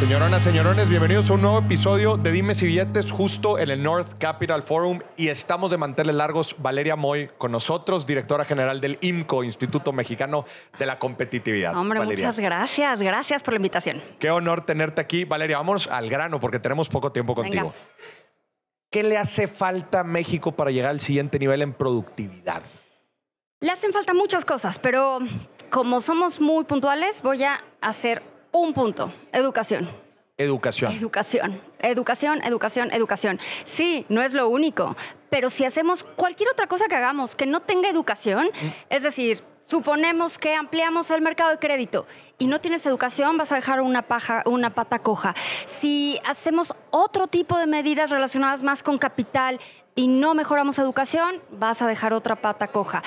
Señoronas, señorones, bienvenidos a un nuevo episodio de Dime si Billetes justo en el North Capital Forum y estamos de manteles largos Valeria Moy con nosotros, directora general del IMCO, Instituto Mexicano de la Competitividad. Hombre, muchas gracias, gracias por la invitación. Qué honor tenerte aquí, Valeria. Vamos al grano porque tenemos poco tiempo contigo. ¿Qué le hace falta a México para llegar al siguiente nivel en productividad? Le hacen falta muchas cosas, pero como somos muy puntuales, voy a hacer un punto, educación. Educación. Educación, educación, educación, educación. Sí, no es lo único, pero si hacemos cualquier otra cosa que hagamos que no tenga educación, mm. es decir, suponemos que ampliamos el mercado de crédito y no tienes educación, vas a dejar una, paja, una pata coja. Si hacemos otro tipo de medidas relacionadas más con capital y no mejoramos educación, vas a dejar otra pata coja.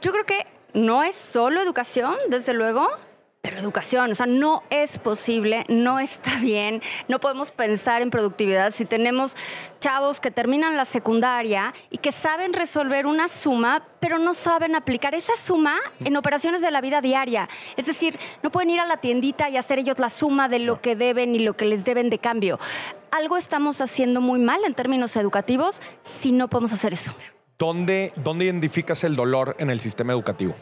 Yo creo que no es solo educación, desde luego, pero educación, o sea, no es posible, no está bien, no podemos pensar en productividad si tenemos chavos que terminan la secundaria y que saben resolver una suma, pero no saben aplicar esa suma en operaciones de la vida diaria. Es decir, no pueden ir a la tiendita y hacer ellos la suma de lo que deben y lo que les deben de cambio. Algo estamos haciendo muy mal en términos educativos si no podemos hacer eso. ¿Dónde, dónde identificas el dolor en el sistema educativo?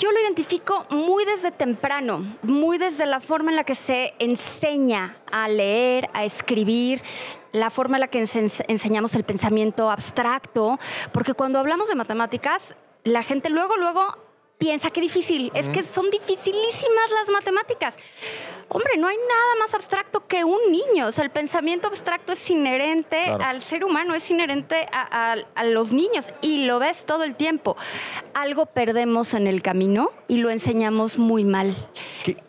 Yo lo identifico muy desde temprano, muy desde la forma en la que se enseña a leer, a escribir, la forma en la que enseñamos el pensamiento abstracto, porque cuando hablamos de matemáticas, la gente luego, luego piensa qué difícil. Es que son dificilísimas las matemáticas. Hombre, no hay nada más abstracto que un niño. O sea, el pensamiento abstracto es inherente al ser humano, es inherente a, los niños y lo ves todo el tiempo. Algo perdemos en el camino y lo enseñamos muy mal.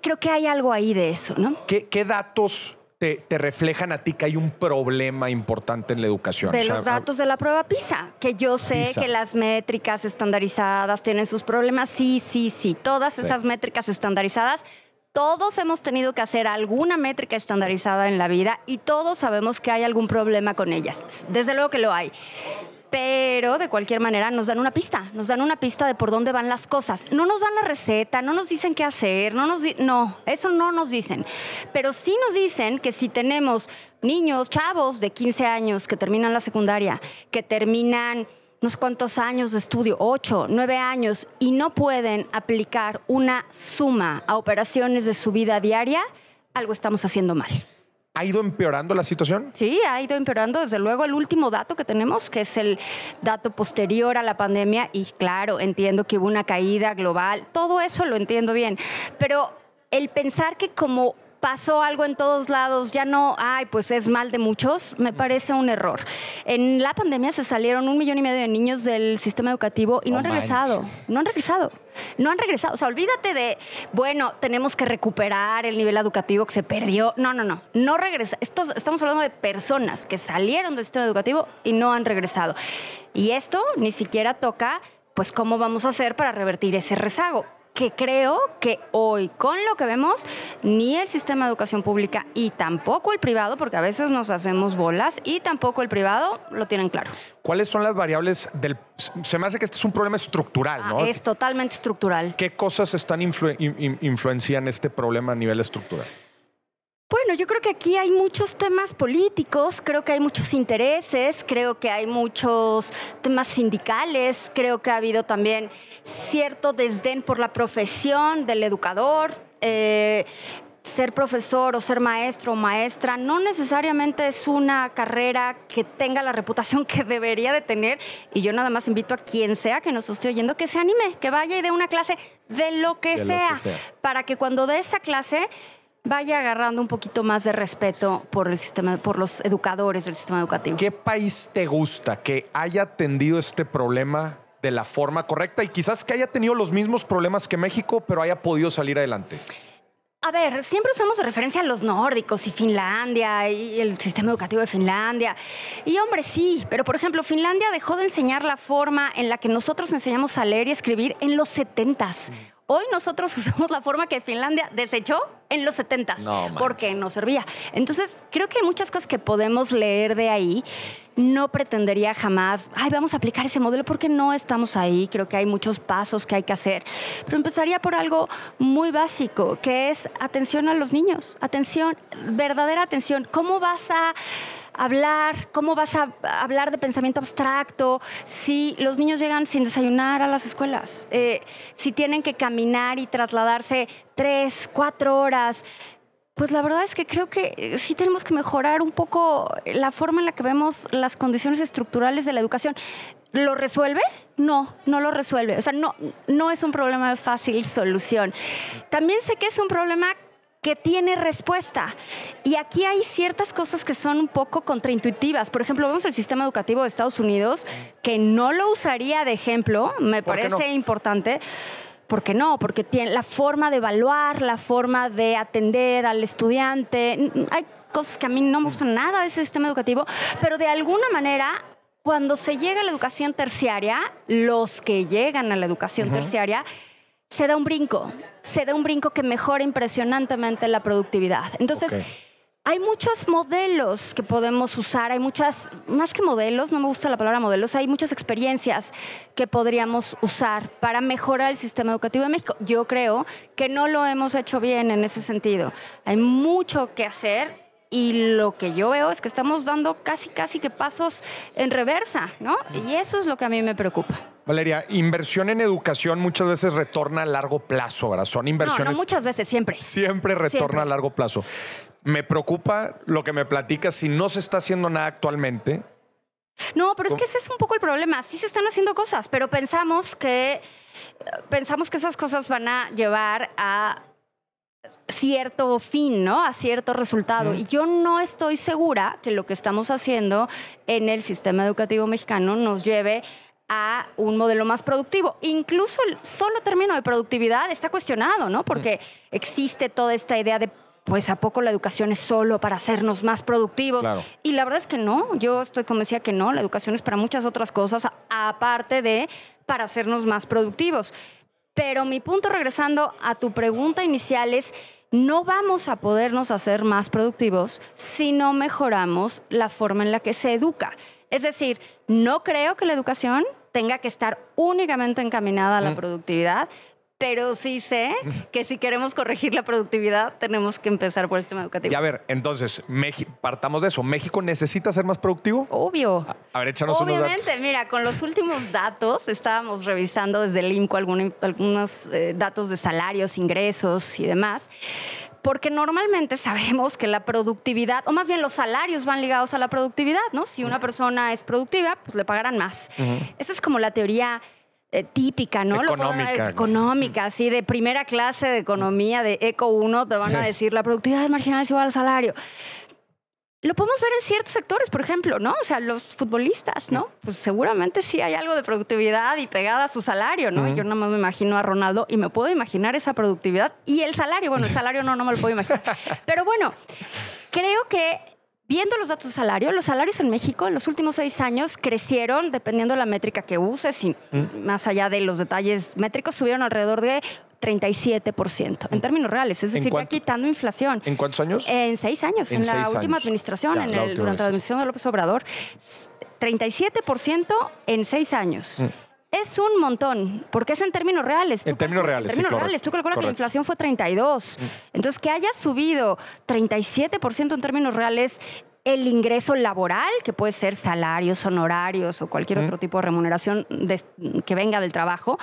Creo que hay algo ahí de eso, ¿no? qué datos te, reflejan a ti que hay un problema importante en la educación. De los ah, datos de la prueba PISA, que yo sé que las métricas estandarizadas tienen sus problemas. Sí, sí, sí. Todas esas métricas estandarizadas todos hemos tenido que hacer alguna métrica estandarizada en la vida y todos sabemos que hay algún problema con ellas. Desde luego que lo hay pero de cualquier manera nos dan una pista, nos dan una pista de por dónde van las cosas. No nos dan la receta, no nos dicen qué hacer, no nos no, eso no nos dicen. Pero sí nos dicen que si tenemos niños, chavos de 15 años que terminan la secundaria, que terminan no cuantos cuántos años de estudio, 8, 9 años, y no pueden aplicar una suma a operaciones de su vida diaria, algo estamos haciendo mal. ¿Ha ido empeorando la situación? Sí, ha ido empeorando. Desde luego, el último dato que tenemos, que es el dato posterior a la pandemia, y claro, entiendo que hubo una caída global, todo eso lo entiendo bien, pero el pensar que como pasó algo en todos lados, ya no, ay, pues es mal de muchos, me parece un error. En la pandemia se salieron un millón y medio de niños del sistema educativo y no, han regresado, no han regresado. No han regresado. O sea, olvídate de, bueno, tenemos que recuperar el nivel educativo que se perdió. No, no, no. No regresa. estamos hablando de personas que salieron del sistema educativo y no han regresado. Y esto ni siquiera toca, pues, cómo vamos a hacer para revertir ese rezago que creo que hoy, con lo que vemos, ni el sistema de educación pública y tampoco el privado, porque a veces nos hacemos bolas, y tampoco el privado lo tienen claro. ¿Cuáles son las variables del... Se me hace que este es un problema estructural, ah, ¿no? Es totalmente estructural. ¿Qué cosas están influencian este problema a nivel estructural? yo creo que aquí hay muchos temas políticos, creo que hay muchos intereses, creo que hay muchos temas sindicales, creo que ha habido también cierto desdén por la profesión del educador. Eh, ser profesor o ser maestro o maestra no necesariamente es una carrera que tenga la reputación que debería de tener. Y yo nada más invito a quien sea que nos esté oyendo que se anime, que vaya y dé una clase de lo que sea, para que cuando dé esa clase vaya agarrando un poquito más de respeto por el sistema, por los educadores del sistema educativo. ¿Qué país te gusta que haya atendido este problema de la forma correcta y quizás que haya tenido los mismos problemas que México, pero haya podido salir adelante? A ver, siempre usamos referencia a los nórdicos y Finlandia y el sistema educativo de Finlandia. Y hombre, sí, pero por ejemplo, Finlandia dejó de enseñar la forma en la que nosotros enseñamos a leer y escribir en los setentas. Hoy nosotros usamos la forma que Finlandia desechó en los 70 no, porque no servía. Entonces, creo que hay muchas cosas que podemos leer de ahí. No pretendería jamás, ay, vamos a aplicar ese modelo porque no estamos ahí. Creo que hay muchos pasos que hay que hacer. Pero empezaría por algo muy básico, que es atención a los niños, atención, verdadera atención. ¿Cómo vas a hablar, cómo vas a hablar de pensamiento abstracto, si los niños llegan sin desayunar a las escuelas, eh, si tienen que caminar y trasladarse tres, cuatro horas. Pues la verdad es que creo que eh, sí tenemos que mejorar un poco la forma en la que vemos las condiciones estructurales de la educación. ¿Lo resuelve? No, no lo resuelve. O sea, no, no es un problema de fácil solución. También sé que es un problema que tiene respuesta. Y aquí hay ciertas cosas que son un poco contraintuitivas. Por ejemplo, vemos el sistema educativo de Estados Unidos, que no lo usaría de ejemplo, me parece importante. ¿Por qué no? Porque tiene la forma de evaluar, la forma de atender al estudiante. Hay cosas que a mí no me gustan nada de ese sistema educativo, pero de alguna manera cuando se llega a la educación terciaria, los que llegan a la educación terciaria se da un brinco, se da un brinco que mejora impresionantemente la productividad. Entonces, hay muchos modelos que podemos usar, hay muchas, más que modelos, no me gusta la palabra modelos, hay muchas experiencias que podríamos usar para mejorar el sistema educativo de México. Yo creo que no lo hemos hecho bien en ese sentido. Hay mucho que hacer y lo que yo veo es que estamos dando casi, casi que pasos en reversa, ¿no? Y eso es lo que a mí me preocupa. Valeria, inversión en educación muchas veces retorna a largo plazo, ¿verdad? Son inversiones. No, no muchas veces, siempre. Siempre retorna a largo plazo. Me preocupa lo que me platicas si no se está haciendo nada actualmente. No, pero es que ese es un poco el problema. Sí se están haciendo cosas, pero pensamos que pensamos que esas cosas van a llevar a cierto fin, ¿no? A cierto resultado. Y yo no estoy segura que lo que estamos haciendo en el sistema educativo mexicano nos lleve a un modelo más productivo. Incluso el solo término de productividad está cuestionado, ¿no? Porque mm. existe toda esta idea de pues a poco la educación es solo para hacernos más productivos. Y la verdad es que no, yo estoy convencida que no, la educación es para muchas otras cosas, aparte de para hacernos más productivos. Pero mi punto regresando a tu pregunta inicial es, no vamos a podernos hacer más productivos si no mejoramos la forma en la que se educa. Es decir, no creo que la educación tenga que estar únicamente encaminada a la mm. productividad, pero sí sé que si queremos corregir la productividad, tenemos que empezar por el sistema educativo. Y a ver, entonces, partamos de eso. ¿México necesita ser más productivo? Obvio. A, ver, échanos unos datos. mira, con los últimos datos estábamos revisando desde el INCO algunos, eh, datos de salarios, ingresos y demás porque normalmente sabemos que la productividad, o más bien los salarios van ligados a la productividad, ¿no? Si una persona es productiva, pues le pagarán más. Esa es como la teoría eh, típica, ¿no? Económica. económica, así de primera clase de economía, de ECO 1, te van a decir la productividad es marginal si va al salario lo podemos ver en ciertos sectores, por ejemplo, ¿no? O sea, los futbolistas, ¿no? Pues seguramente sí hay algo de productividad y pegada a su salario, ¿no? Y Yo nada más me imagino a Ronaldo y me puedo imaginar esa productividad y el salario. Bueno, el salario no, no me lo puedo imaginar. Pero bueno, creo que Viendo los datos de salario, los salarios en México en los últimos seis años crecieron, dependiendo de la métrica que uses, y mm. más allá de los detalles métricos, subieron alrededor de 37%. En términos reales, es decir, ya quitando inflación. ¿En cuántos años? En seis años, en, la última administración, en el, durante la administración de López Obrador. 37% en seis años. Mm. Es un montón, porque es en términos reales. En términos reales. En términos reales. Tú calculas que la inflación fue 32. Mm. Entonces, que haya subido 37% en términos reales el ingreso laboral, que puede ser salarios, honorarios o cualquier otro tipo de remuneración que venga del trabajo.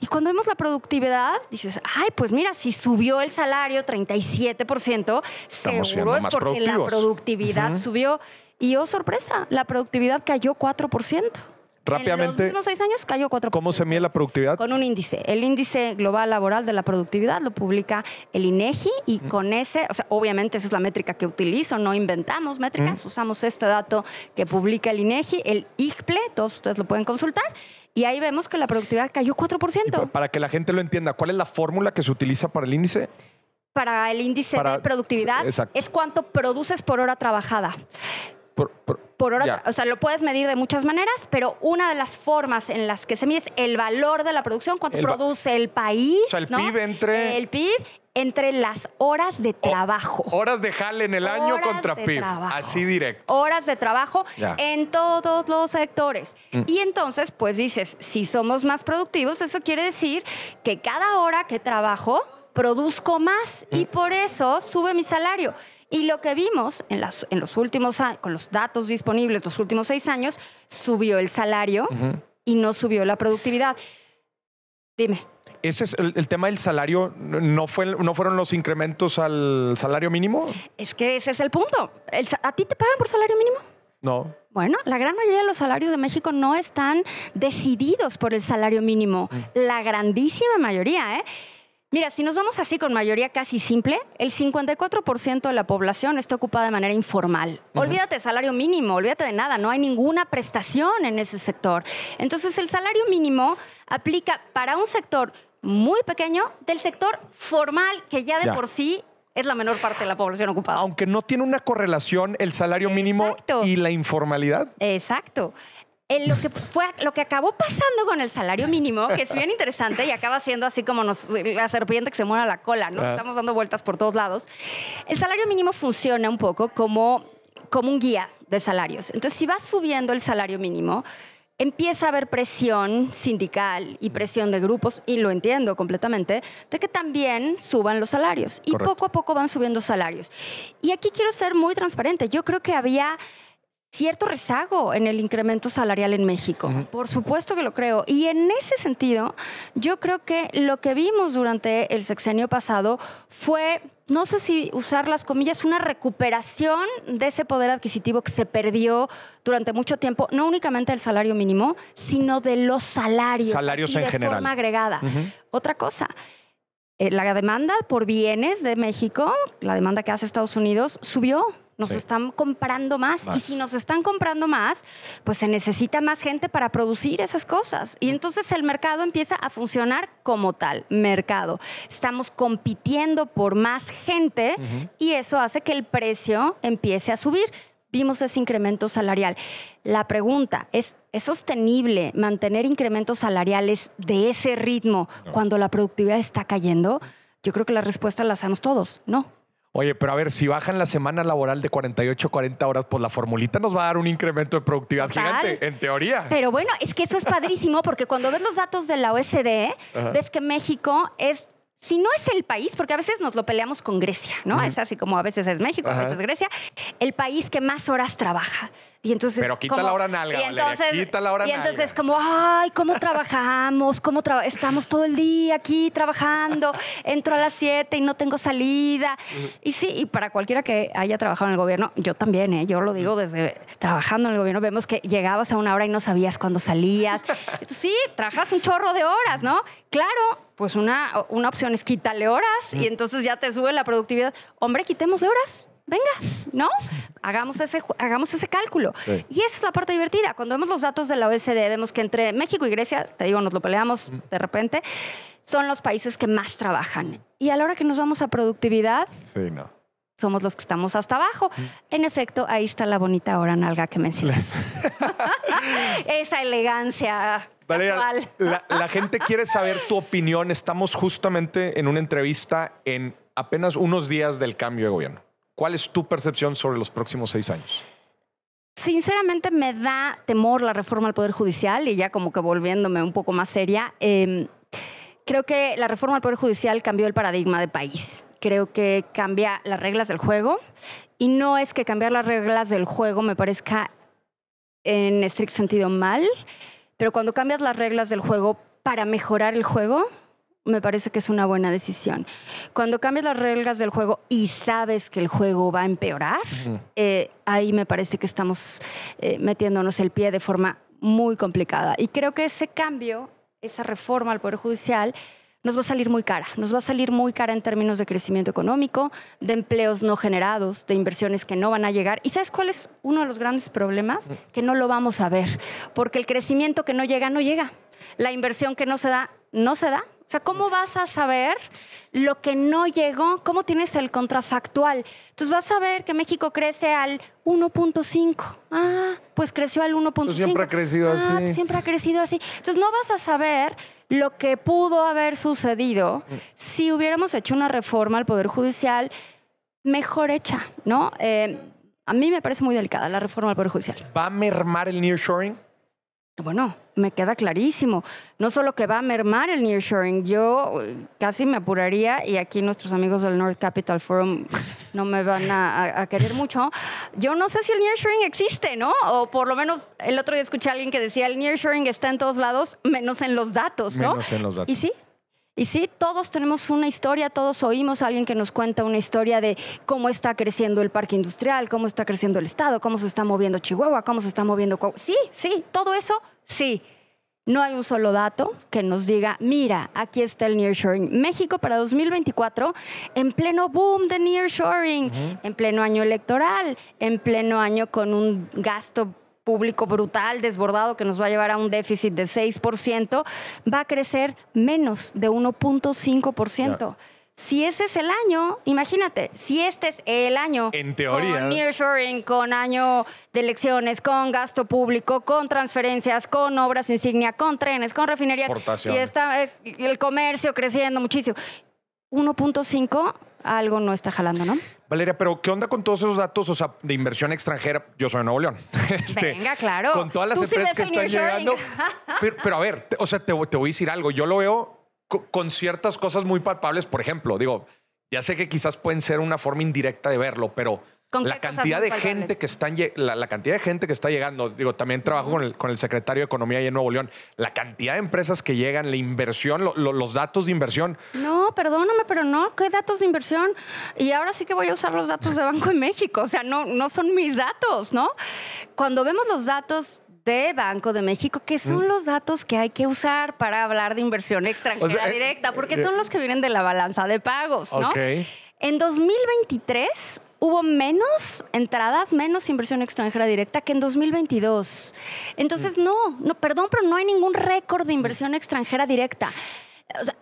Y cuando vemos la productividad, dices, ay, pues mira, si subió el salario 37%, seguro es porque la productividad subió. Y oh, sorpresa, la productividad cayó 4%. Rápidamente. En los últimos seis años cayó 4%. ¿Cómo se mide la productividad? Con un índice. El índice global laboral de la productividad lo publica el INEGI y mm. con ese, o sea, obviamente esa es la métrica que utilizo, no inventamos métricas, mm. usamos este dato que publica el INEGI, el IGPLE, todos ustedes lo pueden consultar. Y ahí vemos que la productividad cayó 4%. para que la gente lo entienda, ¿cuál es la fórmula que se utiliza para el índice? Para el índice de productividad es cuánto produces por hora trabajada. Por, hora, o sea, lo puedes medir de muchas maneras, pero una de las formas en las que se mide es el valor de la producción, cuánto produce el país. O sea, el PIB entre. El PIB entre las horas de trabajo. horas de jale en el año contra PIB. Así directo. Horas de trabajo en todos los sectores. Mm. Y entonces, pues dices, si somos más productivos, eso quiere decir que cada hora que trabajo, produzco más y mm. por eso sube mi salario. Y lo que vimos en, los últimos, con los datos disponibles, los últimos seis años, subió el salario y no subió la productividad. Dime. Ese es el, tema del salario. ¿No, fue, ¿No fueron los incrementos al salario mínimo? Es que ese es el punto. ¿A ti te pagan por salario mínimo? No. Bueno, la gran mayoría de los salarios de México no están decididos por el salario mínimo. Mm. La grandísima mayoría, ¿eh? Mira, si nos vamos así con mayoría casi simple, el 54% de la población está ocupada de manera informal. Olvídate de salario mínimo, olvídate de nada, no hay ninguna prestación en ese sector. Entonces, el salario mínimo aplica para un sector muy pequeño del sector formal, que ya de por sí es la menor parte de la población ocupada. Aunque no tiene una correlación el salario mínimo y la informalidad. Exacto lo que fue lo que acabó pasando con el salario mínimo, que es bien interesante y acaba siendo así como nos, la serpiente que se muera la cola, ¿no? Estamos dando vueltas por todos lados. El salario mínimo funciona un poco como, como un guía de salarios. Entonces, si va subiendo el salario mínimo, empieza a haber presión sindical y presión de grupos, y lo entiendo completamente, de que también suban los salarios. Y poco a poco van subiendo salarios. Y aquí quiero ser muy transparente. Yo creo que había cierto rezago en el incremento salarial en México. Por supuesto que lo creo. Y en ese sentido, yo creo que lo que vimos durante el sexenio pasado fue, no sé si usar las comillas, una recuperación de ese poder adquisitivo que se perdió durante mucho tiempo, no únicamente del salario mínimo, sino de los salarios. Salarios en de forma agregada. Otra cosa eh, la demanda por bienes de México, la demanda que hace Estados Unidos, subió nos están comprando más, y si nos están comprando más, pues se necesita más gente para producir esas cosas. Y entonces el mercado empieza a funcionar como tal, mercado. Estamos compitiendo por más gente y eso hace que el precio empiece a subir. Vimos ese incremento salarial. La pregunta es, ¿es sostenible mantener incrementos salariales de ese ritmo cuando la productividad está cayendo? Yo creo que la respuesta la sabemos todos, no. Oye, pero a ver, si bajan la semana laboral de 48 a 40 horas, pues la formulita nos va a dar un incremento de productividad gigante, en teoría. Pero bueno, es que eso es padrísimo porque cuando ves los datos de la OSD, ves que México es si no es el país, porque a veces nos lo peleamos con Grecia, ¿no? Es así como a veces es México, a veces es Grecia, el país que más horas trabaja entonces, Pero quita la hora nalga, y entonces, como, ay, ¿cómo trabajamos? ¿Cómo estamos todo el día aquí trabajando? Entro a las 7 y no tengo salida. Y sí, y para cualquiera que haya trabajado en el gobierno, yo también, ¿eh? yo lo digo desde trabajando en el gobierno, vemos que llegabas a una hora y no sabías cuándo salías. Entonces, sí, trabajas un chorro de horas, ¿no? Claro, pues una, una opción es quítale horas y entonces ya te sube la productividad. Hombre, quitémosle horas venga, ¿no? Hagamos ese, hagamos ese cálculo. Y esa es la parte divertida. Cuando vemos los datos de la OSD, vemos que entre México y Grecia, te digo, nos lo peleamos de repente, son los países que más trabajan. Y a la hora que nos vamos a productividad, somos los que estamos hasta abajo. En efecto, ahí está la bonita hora nalga que mencionas. esa elegancia Valeria, la, gente quiere saber tu opinión. Estamos justamente en una entrevista en apenas unos días del cambio de gobierno. ¿Cuál es tu percepción sobre los próximos seis años? Sinceramente me da temor la reforma al Poder Judicial y ya como que volviéndome un poco más seria, em, creo que la reforma al Poder Judicial cambió el paradigma de país. Creo que cambia las reglas del juego y no es que cambiar las reglas del juego me parezca en estricto sentido mal, pero cuando cambias las reglas del juego para mejorar el juego, me parece que es una buena decisión. Cuando cambias las reglas del juego y sabes que el juego va a empeorar, eh, ahí me parece que estamos eh, metiéndonos el pie de forma muy complicada. Y creo que ese cambio, esa reforma al Poder Judicial, nos va a salir muy cara. Nos va a salir muy cara en términos de crecimiento económico, de empleos no generados, de inversiones que no van a llegar. ¿Y sabes cuál es uno de los grandes problemas? Que no lo vamos a ver, porque el crecimiento que no llega, no llega. La inversión que no se da, no se da o sea, ¿cómo vas a saber lo que no llegó? ¿Cómo tienes el contrafactual? Entonces vas a ver que México crece al 1.5. Ah, pues creció al 1.5. Pues siempre ha crecido ah, así. siempre ha crecido así. Entonces no vas a saber lo que pudo haber sucedido si hubiéramos hecho una reforma al Poder Judicial mejor hecha, ¿no? Eh, a mí me parece muy delicada la reforma al Poder Judicial. ¿Va a mermar el nearshoring? Bueno, me queda clarísimo. No solo que va a mermar el nearshoring, yo uh, casi me apuraría y aquí nuestros amigos del North Capital Forum no me van a, querer mucho. Yo no sé si el nearshoring existe, ¿no? O por lo menos el otro día escuché a alguien que decía el nearshoring está en todos lados, menos en los datos, ¿no? en los datos. Y sí, y sí, todos tenemos una historia, todos oímos a alguien que nos cuenta una historia de cómo está creciendo el parque industrial, cómo está creciendo el Estado, cómo se está moviendo Chihuahua, cómo se está moviendo... Sí, sí, todo eso, sí. No hay un solo dato que nos diga, mira, aquí está el nearshoring. México para 2024, en pleno boom de nearshoring, en pleno año electoral, en pleno año con un gasto público brutal, desbordado, que nos va a llevar a un déficit de 6%, va a crecer menos de 1.5%. Si ese es el año, imagínate, si este es el año. En teoría. Con con año de elecciones, con gasto público, con transferencias, con obras insignia, con trenes, con refinerías. Y está eh, el comercio creciendo muchísimo. 1.5 algo no está jalando, ¿no? Valeria, pero ¿qué onda con todos esos datos o sea, de inversión extranjera? Yo soy de Nuevo León. Este, Venga, claro. Con todas las empresas que están llegando. Pero, a ver, o sea, te, te voy a decir algo. Yo lo veo con ciertas cosas muy palpables. Por ejemplo, digo, ya sé que quizás pueden ser una forma indirecta de verlo, pero la cantidad de gente que la, cantidad de gente que está llegando digo también trabajo con el, secretario de economía ahí en Nuevo León la cantidad de empresas que llegan la inversión los datos de inversión no perdóname pero no qué datos de inversión y ahora sí que voy a usar los datos de Banco de México o sea no no son mis datos no cuando vemos los datos de Banco de México, que son mm. los datos que hay que usar para hablar de inversión extranjera eh, directa, porque eh, son los que vienen de la balanza de pagos, ¿no? En 2023, hubo menos entradas, menos inversión extranjera directa que en 2022. Entonces, mm. no, no, perdón, pero no hay ningún récord de mm. inversión extranjera directa.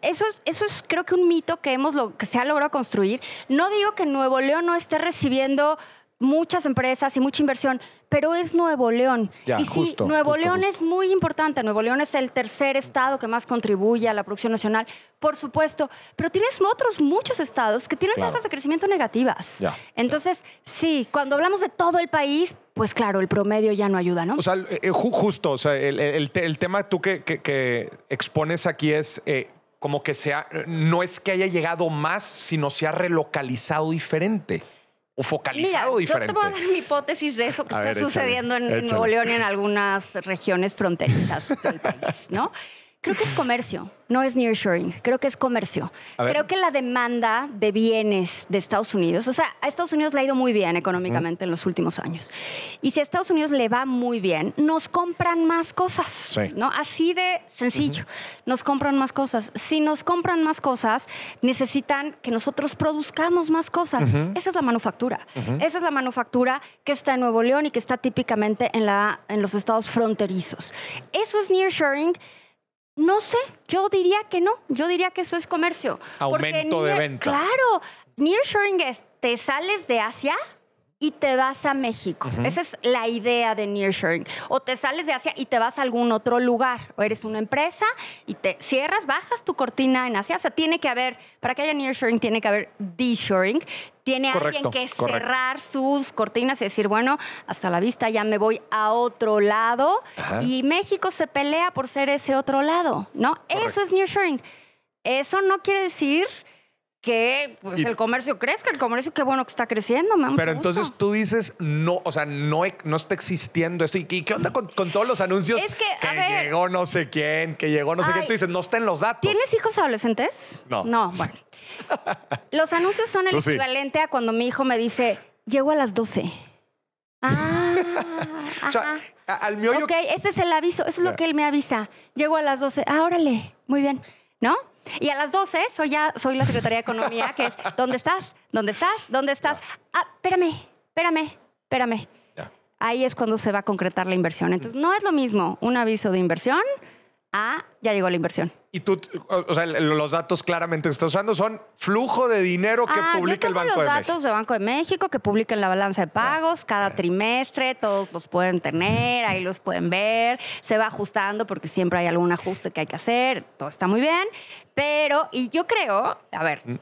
eso, es, eso es creo que un mito que, hemos, que se ha logrado construir. No digo que Nuevo León no esté recibiendo muchas empresas y mucha inversión, pero es Nuevo León. y sí, Nuevo León es muy importante. Nuevo León es el tercer estado que más contribuye a la producción nacional, por supuesto, pero tienes otros muchos estados que tienen tasas de crecimiento negativas. Entonces, sí, cuando hablamos de todo el país, pues claro, el promedio ya no ayuda, ¿no? O sea, eh, justo, o sea, el, tema tú que, expones aquí es... Eh, como que sea, no es que haya llegado más, sino se ha relocalizado diferente o focalizado Mira, diferente. Yo te voy a dar mi hipótesis de eso que está sucediendo en Nuevo León y en algunas regiones fronterizas del país, ¿no? Creo que es comercio, no es nearshoring, creo que es comercio. Creo que la demanda de bienes de Estados Unidos, o sea, a Estados Unidos le ha ido muy bien económicamente en los últimos años. Y si a Estados Unidos le va muy bien, nos compran más cosas, ¿no? Así de sencillo, nos compran más cosas. Si nos compran más cosas, necesitan que nosotros produzcamos más cosas. Esa es la manufactura. Esa es la manufactura que está en Nuevo León y que está típicamente en, la, en los estados fronterizos. Eso es nearshoring. No sé, yo diría que no, yo diría que eso es comercio. Aumento de venta. Claro, nearshoring es, te sales de Asia y te vas a México. Esa es la idea de nearshoring. O te sales de Asia y te vas a algún otro lugar. O eres una empresa y te cierras, bajas tu cortina en Asia. O sea, tiene que haber, para que haya nearshoring, tiene que haber de-shoring. Tiene alguien que cerrar sus cortinas y decir, bueno, hasta la vista ya me voy a otro lado. Y México se pelea por ser ese otro lado, ¿no? Eso es nearshoring. Eso no quiere decir que pues, el comercio crezca, el comercio qué bueno que está creciendo, me Pero entonces tú dices, no, o sea, no, e, no está existiendo esto. ¿Y qué onda con, todos los anuncios? Es que, llegó no sé quién, que llegó no sé quién. Tú dices, no está en los datos. ¿Tienes hijos adolescentes? No. No, bueno. los anuncios son el equivalente a cuando mi hijo me dice, llego a las 12. Ah, o sea, al mío Ok, ese es el aviso, eso es lo que él me avisa. Llego a las 12. Ah, órale, muy bien. ¿No? Y a las 12 soy ya soy la secretaria de Economía, que es ¿dónde estás? ¿Dónde estás? ¿Dónde estás? Ah, espérame, espérame, espérame. Ahí es cuando se va a concretar la inversión. Entonces, no es lo mismo un aviso de inversión ya llegó la inversión. Y tú, o sea, los datos claramente que estás usando son flujo de dinero que ah, publica el Banco de México. Los datos de Banco de México que publica en la balanza de pagos cada trimestre, todos los pueden tener, ahí los pueden ver, se va ajustando porque siempre hay algún ajuste que hay que hacer, todo está muy bien, pero, y yo creo, a ver. Mm.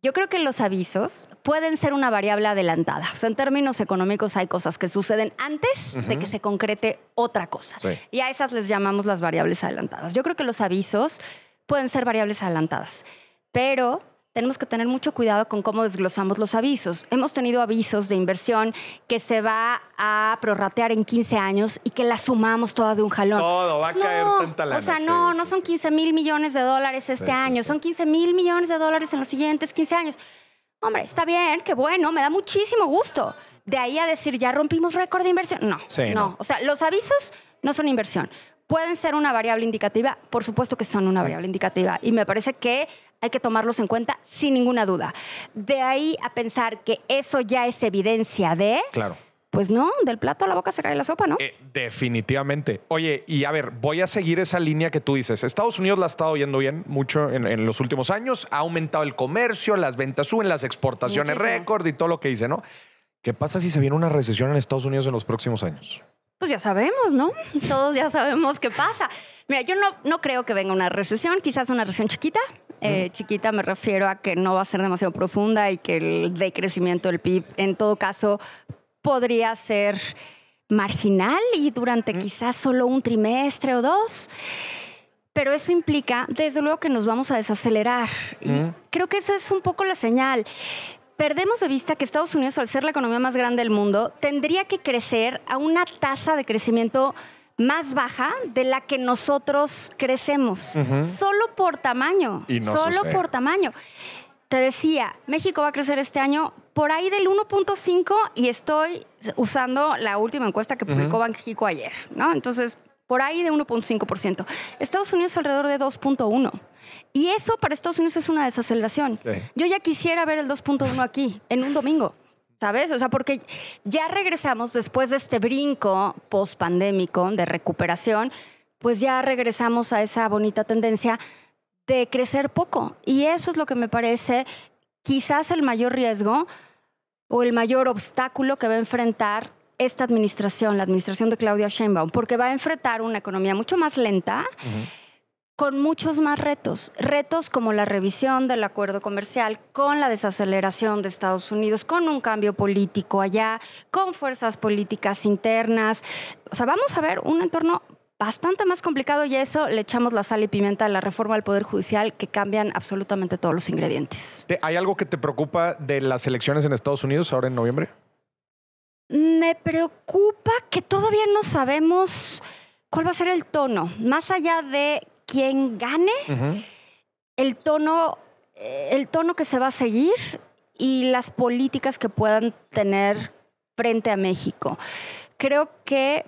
Yo creo que los avisos pueden ser una variable adelantada. O sea, en términos económicos hay cosas que suceden antes de que se concrete otra cosa. Y a esas les llamamos las variables adelantadas. Yo creo que los avisos pueden ser variables adelantadas, pero tenemos que tener mucho cuidado con cómo desglosamos los avisos. Hemos tenido avisos de inversión que se va a prorratear en 15 años y que la sumamos toda de un jalón. Todo, va a caer tanta lana. O sea, no, no son 15 mil millones de dólares este año, son 15 mil millones de dólares en los siguientes 15 años. Hombre, está bien, qué bueno, me da muchísimo gusto. De ahí a decir, ya rompimos récord de inversión. no, no. O sea, los avisos no son inversión. ¿Pueden ser una variable indicativa? Por supuesto que son una variable indicativa y me parece que hay que tomarlos en cuenta sin ninguna duda. De ahí a pensar que eso ya es evidencia de... Claro. Pues no, del plato a la boca se cae la sopa, ¿no? Eh, definitivamente. Oye, y a ver, voy a seguir esa línea que tú dices. Estados Unidos la ha estado yendo bien mucho en, en los últimos años. Ha aumentado el comercio, las ventas suben, las exportaciones récord y todo lo que dice, ¿no? ¿Qué pasa si se viene una recesión en Estados Unidos en los próximos años? pues ya sabemos, ¿no? Todos ya sabemos qué pasa. Mira, yo no, no creo que venga una recesión, quizás una recesión chiquita. Eh, chiquita me refiero a que no va a ser demasiado profunda y que el decrecimiento del PIB, en todo caso, podría ser marginal y durante quizás solo un trimestre o dos. Pero eso implica, desde luego, que nos vamos a desacelerar. Y creo que esa es un poco la señal perdemos de vista que Estados Unidos, al ser la economía más grande del mundo, tendría que crecer a una tasa de crecimiento más baja de la que nosotros crecemos, solo por tamaño, y solo por tamaño. Te decía, México va a crecer este año por ahí del 1.5 y estoy usando la última encuesta que publicó Banco México ayer, ¿no? Entonces, por ahí de 1.5%. Estados Unidos alrededor de 2.1. Y eso para Estados Unidos es una desaceleración. Yo ya quisiera ver el 2.1 aquí, en un domingo. ¿Sabes? O sea, porque ya regresamos después de este brinco post pandémico de recuperación, pues ya regresamos a esa bonita tendencia de crecer poco. Y eso es lo que me parece quizás el mayor riesgo o el mayor obstáculo que va a enfrentar esta administración, la administración de Claudia Sheinbaum, porque va a enfrentar una economía mucho más lenta con muchos más retos, retos como la revisión del acuerdo comercial, con la desaceleración de Estados Unidos, con un cambio político allá, con fuerzas políticas internas. O sea, vamos a ver un entorno bastante más complicado y a eso le echamos la sal y pimienta a la reforma al Poder Judicial que cambian absolutamente todos los ingredientes. ¿Hay algo que te preocupa de las elecciones en Estados Unidos ahora en noviembre? Me preocupa que todavía no sabemos cuál va a ser el tono, más allá de quien gane, el, tono, el tono que se va a seguir y las políticas que puedan tener frente a México. Creo que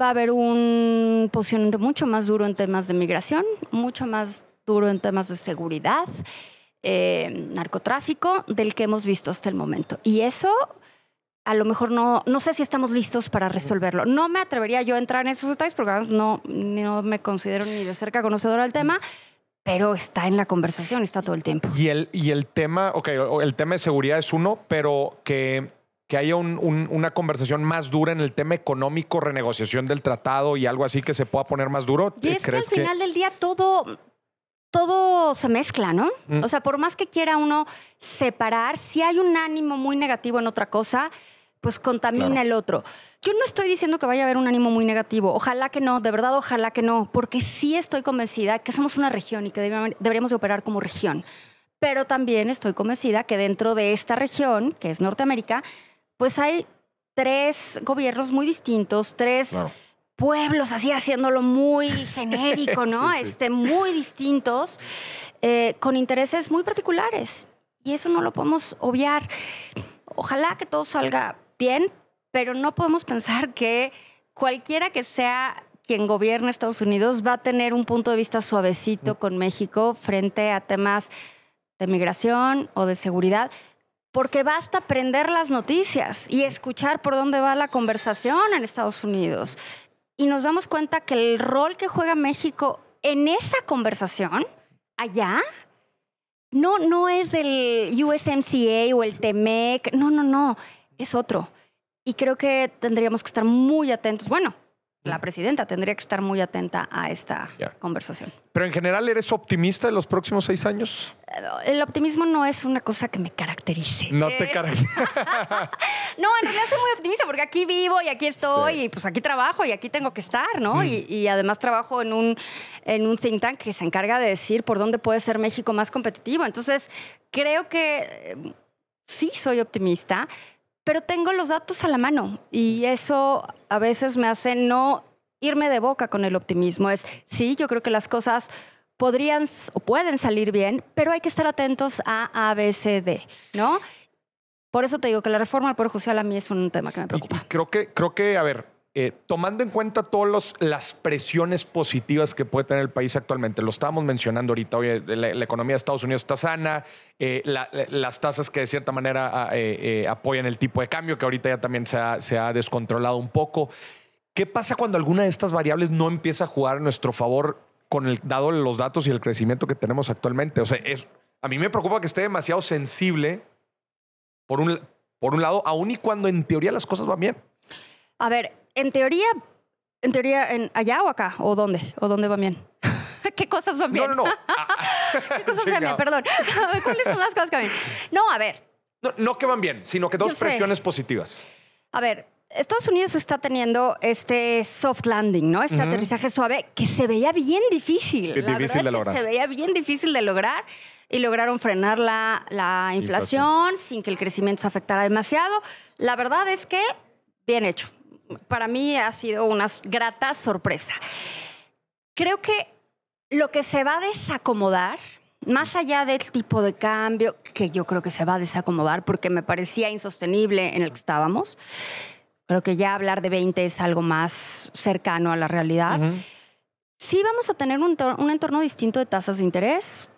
va a haber un posicionamiento mucho más duro en temas de migración, mucho más duro en temas de seguridad, eh, narcotráfico, del que hemos visto hasta el momento. Y eso a lo mejor no, no sé si estamos listos para resolverlo. No me atrevería yo a entrar en esos detalles porque no, no me considero ni de cerca conocedora del tema, pero está en la conversación, está todo el tiempo. Y el, y el tema, ok, el tema de seguridad es uno, pero que, que haya un, una conversación más dura en el tema económico, renegociación del tratado y algo así que se pueda poner más duro. Y es que al final del día todo, todo se mezcla, ¿no? Mm. O sea, por más que quiera uno separar, si hay un ánimo muy negativo en otra cosa, pues contamina el otro. Yo no estoy diciendo que vaya a haber un ánimo muy negativo, ojalá que no, de verdad ojalá que no, porque sí estoy convencida que somos una región y que deberíamos operar como región, pero también estoy convencida que dentro de esta región, que es Norteamérica, pues hay tres gobiernos muy distintos, tres... pueblos así haciéndolo muy genérico, ¿no? Este, muy distintos, eh, con intereses muy particulares. Y eso no lo podemos obviar ojalá que todo salga bien, pero no podemos pensar que cualquiera que sea quien gobierne Estados Unidos va a tener un punto de vista suavecito mm. con México frente a temas de migración o de seguridad, porque basta prender las noticias y escuchar por dónde va la conversación en Estados Unidos. Y nos damos cuenta que el rol que juega México en esa conversación, allá, no, no es el USMCA o el TEMEC, no, no, no, es otro. Y creo que tendríamos que estar muy atentos. Bueno, la mm. presidenta tendría que estar muy atenta a esta conversación. Pero en general, ¿eres optimista en los próximos seis años? Eh, el optimismo no es una cosa que me caracterice. No te caracteriza. no, en realidad soy muy optimista porque aquí vivo y aquí estoy y pues aquí trabajo y aquí tengo que estar, ¿no? Mm. Y, además trabajo en un, en un think tank que se encarga de decir por dónde puede ser México más competitivo. Entonces, creo que eh, sí soy optimista pero tengo los datos a la mano y eso a veces me hace no irme de boca con el optimismo. Es, sí, yo creo que las cosas podrían o pueden salir bien, pero hay que estar atentos a ABCD, ¿no? Por eso te digo que la reforma al Poder Judicial a mí es un tema que me preocupa. creo, que, creo que, a ver, eh, tomando en cuenta todas las presiones positivas que puede tener el país actualmente, lo estábamos mencionando ahorita, la, economía de Estados Unidos está sana, eh, las tasas que de cierta manera ah, eh, apoyan el tipo de cambio, que ahorita ya también se ha, descontrolado un poco. ¿Qué pasa cuando alguna de estas variables no empieza a jugar a nuestro favor con el, dado los datos y el crecimiento que tenemos actualmente? O sea, a mí me preocupa que esté demasiado sensible, por un, por un lado, aun y cuando en teoría las cosas van bien. A ver, en teoría, en teoría, en allá o acá, o dónde, o dónde van bien. ¿Qué cosas van bien? No, no, no. ¿Qué ah, ah. cosas van bien? Perdón. ¿Cuáles son las cosas que van bien? No, a ver. No, que van bien, sino que dos presiones positivas. A ver, Estados Unidos está teniendo este soft landing, ¿no? Este aterrizaje suave que se veía bien difícil. difícil de lograr. se veía bien difícil de lograr y lograron frenar la, la inflación, sin que el crecimiento se afectara demasiado. La verdad es que bien hecho, para mí ha sido una grata sorpresa. Creo que lo que se va a desacomodar, más allá del tipo de cambio, que yo creo que se va a desacomodar porque me parecía insostenible en el que estábamos, creo que ya hablar de 20 es algo más cercano a la realidad. Sí vamos a tener un entorno distinto de tasas de interés,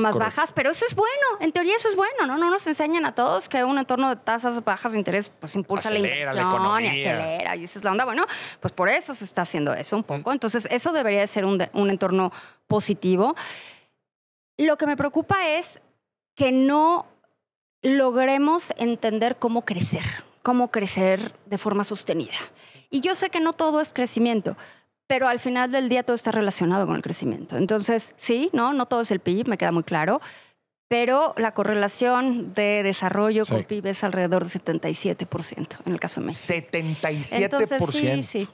más bajas, pero eso es bueno, en teoría eso es bueno, ¿no? No nos enseñan a todos que un entorno de tasas bajas de interés pues impulsa la inversión y acelera, y esa es la onda. Bueno, pues por eso se está haciendo eso un poco. Entonces, eso debería de ser un entorno positivo. Lo que me preocupa es que no logremos entender cómo crecer, cómo crecer de forma sostenida. Y yo sé que no todo es crecimiento, pero al final del día todo está relacionado con el crecimiento. Entonces, sí, no, no todo es el PIB, me queda muy claro, pero la correlación de desarrollo con con PIB es alrededor de 77% en el caso de México. 77%. Entonces, sí, sí.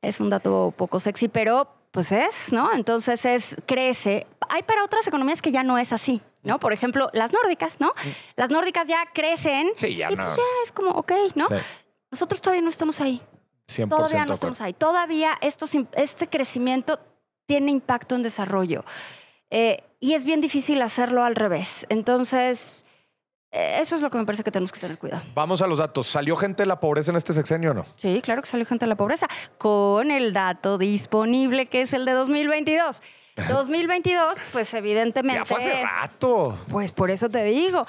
Es un dato poco sexy, pero pues es, ¿no? Entonces es crece. Hay para otras economías que ya no es así. ¿no? Por ejemplo, las nórdicas, ¿no? Mm. Las nórdicas ya crecen y pues ya es como, ok, ¿no? Nosotros todavía no estamos ahí todavía no estamos ahí. Todavía este crecimiento tiene impacto en desarrollo. Eh, y es bien difícil hacerlo al revés. Entonces, eh, eso es lo que me parece que tenemos que tener cuidado. Vamos a los datos. ¿Salió gente de la pobreza en este sexenio o no? Sí, claro que salió gente de la pobreza, con el dato disponible que es el de 2022. 2022, pues evidentemente. Ya fue hace rato. Pues por eso te digo.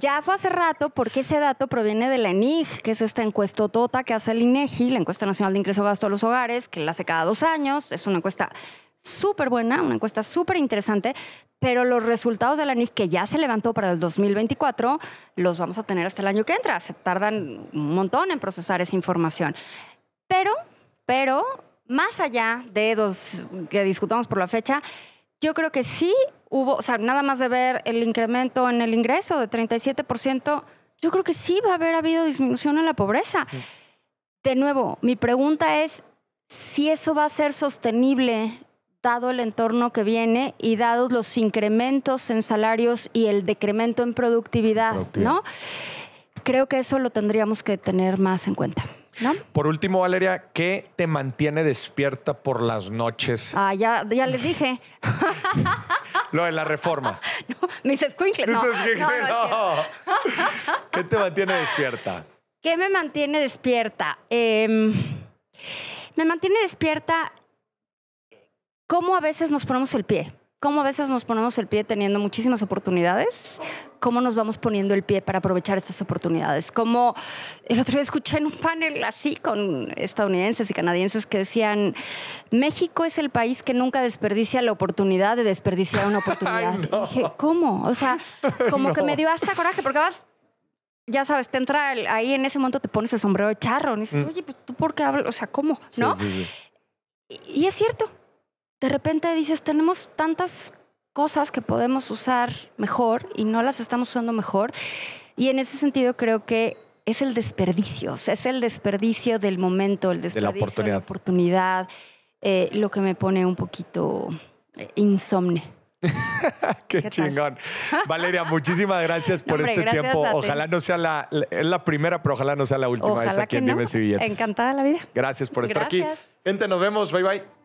Ya fue hace rato porque ese dato proviene de la ENIG, que es esta encuesta tota que hace el INEGI, e la Encuesta Nacional de Ingreso Gasto a los Hogares, que la hace cada dos años. Es una encuesta súper buena, una encuesta súper interesante, pero los resultados de la NIG, que ya se levantó para el 2024 los vamos a tener hasta el año que entra. Se tardan un montón en procesar esa información. Pero, pero más allá de dos que discutamos por la fecha, yo creo que sí hubo, o sea, nada más de ver el incremento en el ingreso de 37%, yo creo que sí va a haber habido disminución en la pobreza. De nuevo, mi pregunta es si eso va a ser sostenible dado el entorno que viene y dados los incrementos en salarios y el decremento en productividad, ¿no? Creo que eso lo tendríamos que tener más en cuenta. Por último, Valeria, ¿qué te mantiene despierta por las noches? Ah, ya, les dije. Lo de la reforma. No, mis escuincles. No, ¿Qué te mantiene despierta? ¿Qué me mantiene despierta? Em, me mantiene despierta cómo a veces nos ponemos el pie cómo a veces nos ponemos el pie teniendo muchísimas oportunidades, cómo nos vamos poniendo el pie para aprovechar estas oportunidades. Como el otro día escuché en un panel así con estadounidenses y canadienses que decían, México es el país que nunca desperdicia la oportunidad de desperdiciar una oportunidad. y dije, ¿cómo? O sea, como que me dio hasta coraje porque vas ya sabes, te entra ahí en ese momento te pones el sombrero de charro y dices, mm. oye, pues, tú por qué hablas, o sea, ¿cómo? ¿No? y, es cierto, de repente dices, tenemos tantas cosas que podemos usar mejor y no las estamos usando mejor. Y en ese sentido creo que es el desperdicio, es el desperdicio del momento, el desperdicio de la oportunidad, eh, lo que me pone un poquito eh, insomne. Qué, chingón. Valeria, muchísimas gracias por este tiempo. Ojalá no sea la, primera, pero ojalá no sea la última ojalá vez aquí Dime Encantada la vida. Gracias por estar aquí. Gente, nos vemos. Bye bye.